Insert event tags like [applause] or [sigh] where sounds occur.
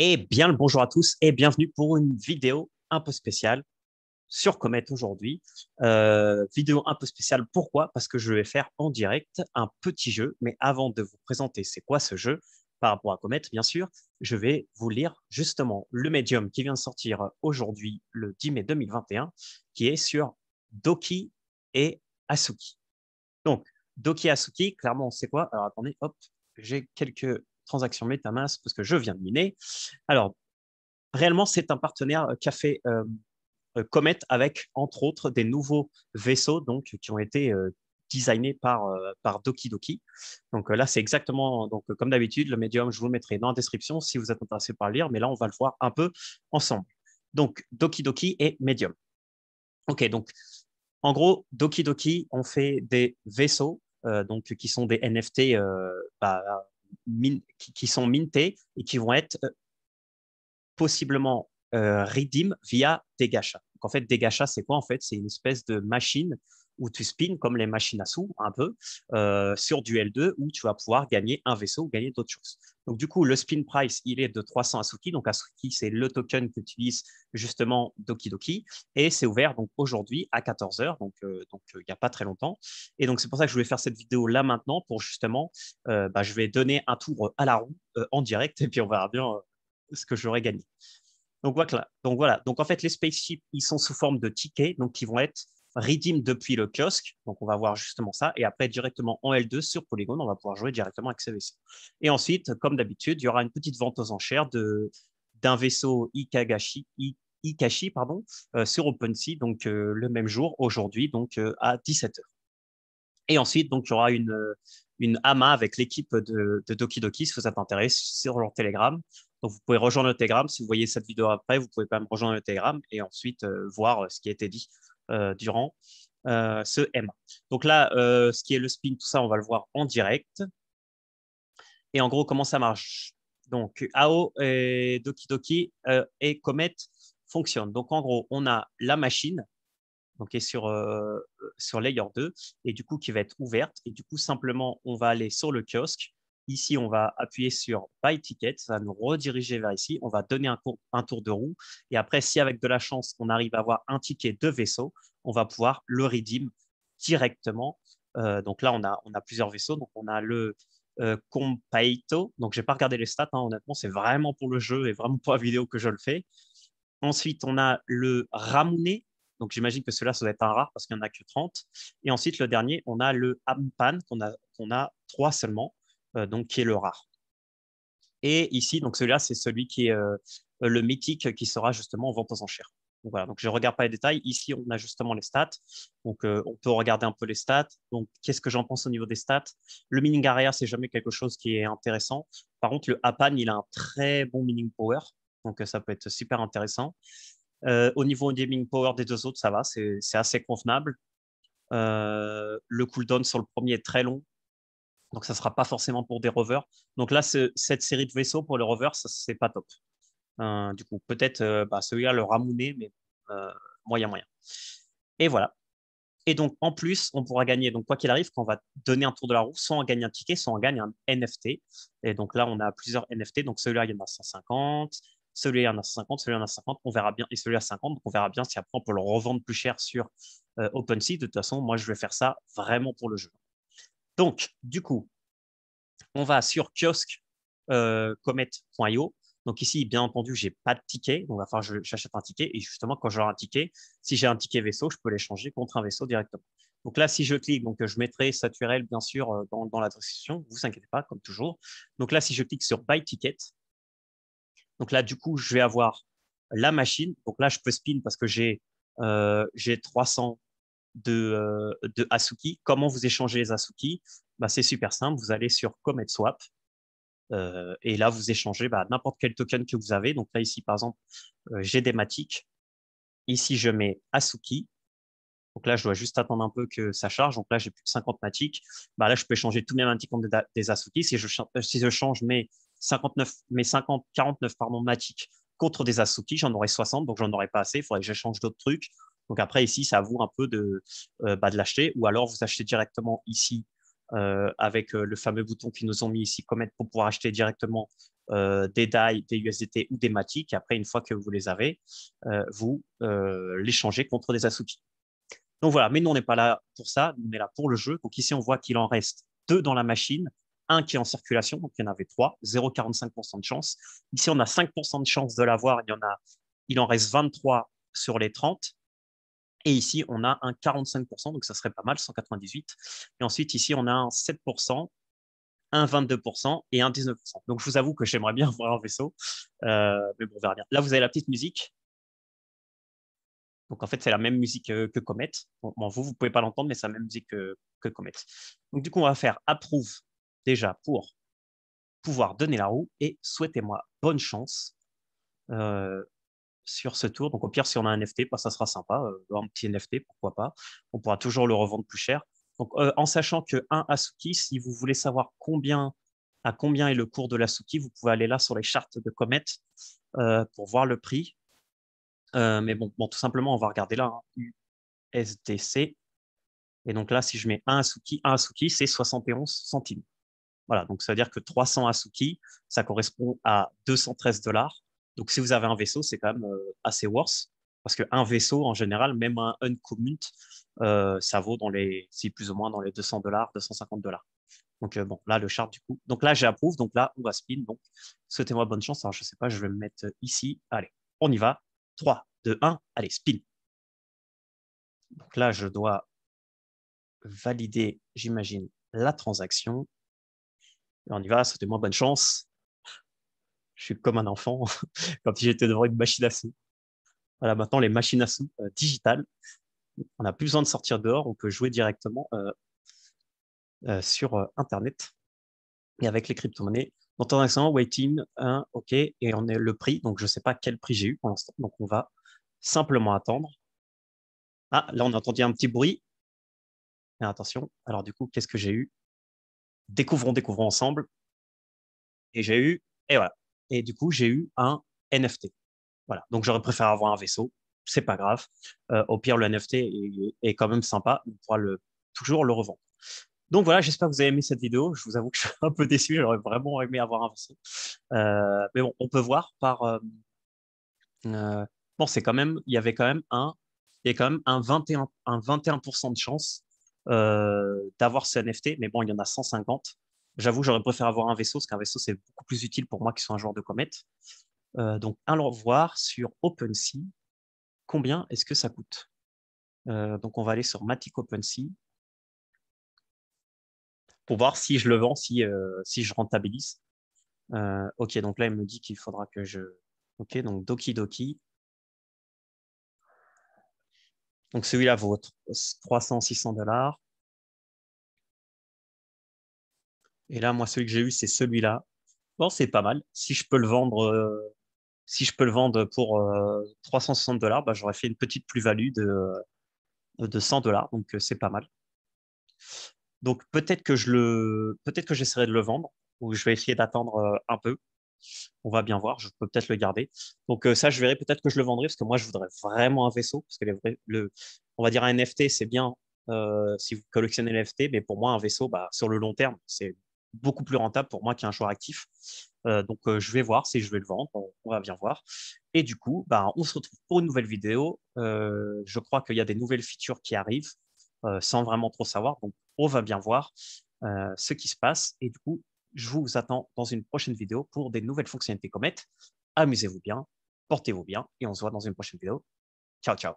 Et eh bien le bonjour à tous et bienvenue pour une vidéo un peu spéciale sur Comet aujourd'hui. Euh, vidéo un peu spéciale, pourquoi Parce que je vais faire en direct un petit jeu, mais avant de vous présenter c'est quoi ce jeu par rapport à Comet, bien sûr, je vais vous lire justement le médium qui vient de sortir aujourd'hui, le 10 mai 2021, qui est sur Doki et Asuki. Donc, Doki et Asuki, clairement, c'est quoi Alors attendez, hop, j'ai quelques transaction MetaMask parce que je viens de miner. Alors, réellement, c'est un partenaire café euh, fait euh, euh, Comet avec, entre autres, des nouveaux vaisseaux donc, qui ont été designés par, par Doki Doki. Donc là, c'est exactement, donc, comme d'habitude, le médium, je vous le mettrai dans la description si vous êtes intéressé par le lire, mais là, on va le voir un peu ensemble. Donc, Doki Doki et Medium. OK, donc, en gros, Doki Doki, on fait des vaisseaux, donc, qui sont des NFT bah, qui, sont mintés et qui vont être euh, possiblement euh, via des en fait, gachas, c'est quoi En fait, c'est une espèce de machine où tu spins comme les machines à sous un peu euh, sur du L2 où tu vas pouvoir gagner un vaisseau ou gagner d'autres choses. Donc du coup, le spin price, il est de 300 Asuki. Donc Asuki, c'est le token qu'utilise justement Doki Doki et c'est ouvert donc aujourd'hui à 14h, donc euh, donc euh, il n'y a pas très longtemps. Et donc c'est pour ça que je voulais faire cette vidéo là maintenant pour justement, bah, je vais donner un tour à la roue en direct et puis on verra bien ce que j'aurai gagné. Donc voilà. donc voilà. Donc en fait, les spaceships, ils sont sous forme de tickets, donc ils vont être Redeem depuis le kiosque. Donc, on va voir justement ça. Et après, directement en L2 sur Polygon, on va pouvoir jouer directement avec ce vaisseau. Et ensuite, comme d'habitude, il y aura une petite vente aux enchères d'un vaisseau Ikagashi, Ikashi pardon, euh, sur OpenSea, donc euh, le même jour, aujourd'hui, donc euh, à 17h. Et ensuite, donc, il y aura une, une AMA avec l'équipe de, de Doki Doki, si ça intéressé, sur leur Telegram. Donc, vous pouvez rejoindre le Telegram. Si vous voyez cette vidéo après, vous pouvez quand même rejoindre le Telegram et ensuite voir ce qui a été dit euh, durant euh, ce M. Donc là, euh, ce qui est le spin, tout ça, on va le voir en direct. Et en gros, comment ça marche Donc, AO et Doki Doki et Comet fonctionnent. Donc, en gros, on a la machine qui est sur, sur Layer 2, et du coup qui va être ouverte. Et du coup, simplement, on va aller sur le kiosque Ici, on va appuyer sur Buy Ticket, ça va nous rediriger vers ici. On va donner un, tour de roue. Et après, si avec de la chance, on arrive à avoir un ticket de vaisseau, on va pouvoir le redeem directement. Euh, donc là, on a, plusieurs vaisseaux. Donc on a le euh, Compaito. Donc n'ai pas regardé les stats, hein, honnêtement, c'est vraiment pour le jeu et vraiment pour la vidéo que je le fais. Ensuite, on a le Ramune. Donc j'imagine que cela, ça doit être un rare parce qu'il n'y en a que 30. Et ensuite, le dernier, on a le Ampan qu'on a, qu'on a trois seulement. Euh, donc qui est le rare. Et ici, donc celui-là, c'est celui qui est euh, le mythique qui sera justement en vente aux enchères. Donc je ne regarde pas les détails. Ici, on a justement les stats. Donc, euh, on peut regarder un peu les stats. Donc, qu'est-ce que j'en pense au niveau des stats Le mining area, c'est jamais quelque chose qui est intéressant. Par contre, le Apan, il a un très bon mining power. Donc, ça peut être super intéressant. au niveau du mining power des deux autres, ça va, c'est assez convenable. le cooldown sur le premier est très long. Donc, ça ne sera pas forcément pour des rovers. Donc là, cette série de vaisseaux pour le rover, n'est pas top. Euh, du coup, peut-être euh, bah, celui-là le ramouner, mais euh, moyen, moyen. Et voilà. Et donc, en plus, on pourra gagner. Donc, quoi qu'il arrive, qu'on va donner un tour de la roue, soit on gagne un ticket, soit on gagne un NFT. Et donc là, on a plusieurs NFT. Donc, celui-là, il y en a 150. Celui-là, il y en a 150. Celui-là, il y en a 50. On verra bien. Et celui-là, 50. Donc, on verra bien si après, on peut le revendre plus cher sur OpenSea. De toute façon, moi, je vais faire ça vraiment pour le jeu. Donc, du coup, on va sur kiosque euh, Donc ici, bien entendu, je j'ai pas de ticket. Donc, que j'achète un ticket. Et justement, quand j'aurai un ticket, si j'ai un ticket vaisseau, je peux l'échanger contre un vaisseau directement. Donc là, si je clique, je mettrai cette URL, bien sûr, euh, dans, dans la description. Vous inquiétez pas, comme toujours. Donc là, si je clique sur Buy Ticket, donc là, du coup, je vais avoir la machine. Donc là, je peux spin parce que j'ai 300 euh, euh, de, Asuki. Comment vous échangez les Asuki bah, C'est super simple. Vous allez sur Comet Swap. Euh, et là, vous échangez bah, n'importe quel token que vous avez. Donc là, ici, par exemple, euh, j'ai des matiques Ici, je mets Asuki. Donc là, je dois juste attendre un peu que ça charge. Donc là, j'ai plus que 50 Matic. Bah, là, je peux échanger tous mes Matic contre des, Asuki. Si je, change mes, 59, mes 50, 49 pardon, contre des Asuki, j'en aurais 60, donc j'en aurais pas assez. Il faudrait que j'échange d'autres trucs. Donc après, ici, ça vous un peu de, euh, bah, de l'acheter, ou alors vous achetez directement ici euh, avec euh, le fameux bouton qu'ils nous ont mis ici, Comet, pour pouvoir acheter directement des DAI, des USDT ou des MATIC. Après, une fois que vous les avez, vous les changez contre des Asuki. Donc voilà, mais nous, on n'est pas là pour ça, on est là pour le jeu. Donc ici, on voit qu'il en reste deux dans la machine, un qui est en circulation, donc il y en avait trois, 0,45% de chance. Ici, on a 5% de chance de l'avoir, il il en reste 23 sur les 30. Et ici, on a un 45%, donc ça serait pas mal, 198. Et ensuite, ici, on a un 7%, un 22% et un 19%. Donc, je vous avoue que j'aimerais bien [laughs] voir un vaisseau, euh, mais bon, on verra bien. Là, vous avez la petite musique. Donc, en fait, c'est la même musique euh, que Comet. Bon, vous, vous pouvez pas l'entendre, mais c'est la même musique que Comet. Donc, du coup, on va faire approuve déjà pour pouvoir donner la roue et souhaitez-moi bonne chance. Euh, sur ce tour. Donc, au pire, si on a un NFT, bah, ça sera sympa. Euh, un petit NFT, pourquoi pas. On pourra toujours le revendre plus cher. Donc, euh, en sachant que 1 Asuki, si vous voulez savoir à combien est le cours de l'Asuki, vous pouvez aller là sur les chartes de Comet euh, pour voir le prix. mais bon, tout simplement, on va regarder là, hein, USDC. Et donc là, si je mets un Asuki, un Asuki, c'est 71 centimes. Voilà, donc ça veut dire que 300 Asuki, ça correspond à 213 dollars. Donc, si vous avez un vaisseau, c'est quand même euh, assez worse. Parce qu'un vaisseau, en général, même un uncommute, euh, ça vaut dans les, plus ou moins dans les 200 dollars, 250 dollars. Donc, euh, bon, là, le chart, du coup. Donc là, j'approuve. Donc là, on va spin. Donc, souhaitez-moi bonne chance. Alors, je ne sais pas, je vais me mettre ici. Allez, on y va. 3, 2, 1. Allez, spin. Donc là, je dois valider, j'imagine, la transaction. on y va. Souhaitez-moi bonne chance je suis comme un enfant [laughs] quand j'étais devant une machine à sous. Voilà, maintenant les machines à sous euh, digitales, on n'a plus besoin de sortir dehors, on peut jouer directement euh, euh, sur Internet et avec les crypto-monnaies. Dans ton accent waiting, OK, et on est le prix, donc je ne sais pas quel prix j'ai eu pour l'instant, donc on va simplement attendre. Ah, là on a entendu un petit bruit. Mais attention, alors du coup, qu'est-ce que j'ai eu Découvrons, découvrons ensemble. Et j'ai eu, et voilà, et du coup, j'ai eu un NFT. Voilà. Donc, j'aurais préféré avoir un vaisseau. C'est pas grave. Euh, au pire, le NFT est, quand même sympa. On pourra le, toujours le revendre. Donc voilà, j'espère que vous avez aimé cette vidéo. Je vous avoue que je suis un peu déçu. J'aurais vraiment aimé avoir un vaisseau. Euh, mais bon, on peut voir par. Euh, bon, c'est quand même. Il y avait quand même un. Il y a quand même un 21, un 21 de chance d'avoir ce NFT. Mais bon, il y en a 150. J'avoue, j'aurais préféré avoir un vaisseau, parce qu'un vaisseau, c'est beaucoup plus utile pour moi qui suis un joueur de comète. Euh, donc, allons voir sur OpenSea combien est-ce que ça coûte. Euh, donc, on va aller sur Matic OpenSea pour voir si je le vends, si, euh, si je rentabilise. ok, donc là, il me dit qu'il faudra que je. Ok, donc Doki Doki. Donc, celui-là vaut 300-600 dollars. Et là, moi, celui que j'ai eu, c'est celui-là. Bon, c'est pas mal. Si je peux le vendre, euh, si je peux le vendre pour 360 euh, dollars, bah, j'aurais fait une petite plus-value de, 100 euh, dollars. Donc, c'est pas mal. Donc, peut-être que je le, peut-être que j'essaierai de le vendre ou je vais essayer d'attendre un peu. On va bien voir. Je peux peut-être le garder. Donc, ça, je verrai peut-être que je le vendrai parce que moi, je voudrais vraiment un vaisseau parce que on va dire un NFT, c'est bien si vous collectionnez NFT. mais pour moi, un vaisseau, bah, sur le long terme, c'est beaucoup plus rentable pour moi qui un joueur actif. Euh, donc, euh, je vais voir si je vais le vendre. On, va bien voir. Et du coup, bah, on se retrouve pour une nouvelle vidéo. Euh, je crois qu'il y a des nouvelles features qui arrivent sans vraiment trop savoir. Donc, on va bien voir ce qui se passe. Et du coup, je vous attends dans une prochaine vidéo pour des nouvelles fonctionnalités Comet. Amusez-vous bien, portez-vous bien et on se voit dans une prochaine vidéo. Ciao, ciao.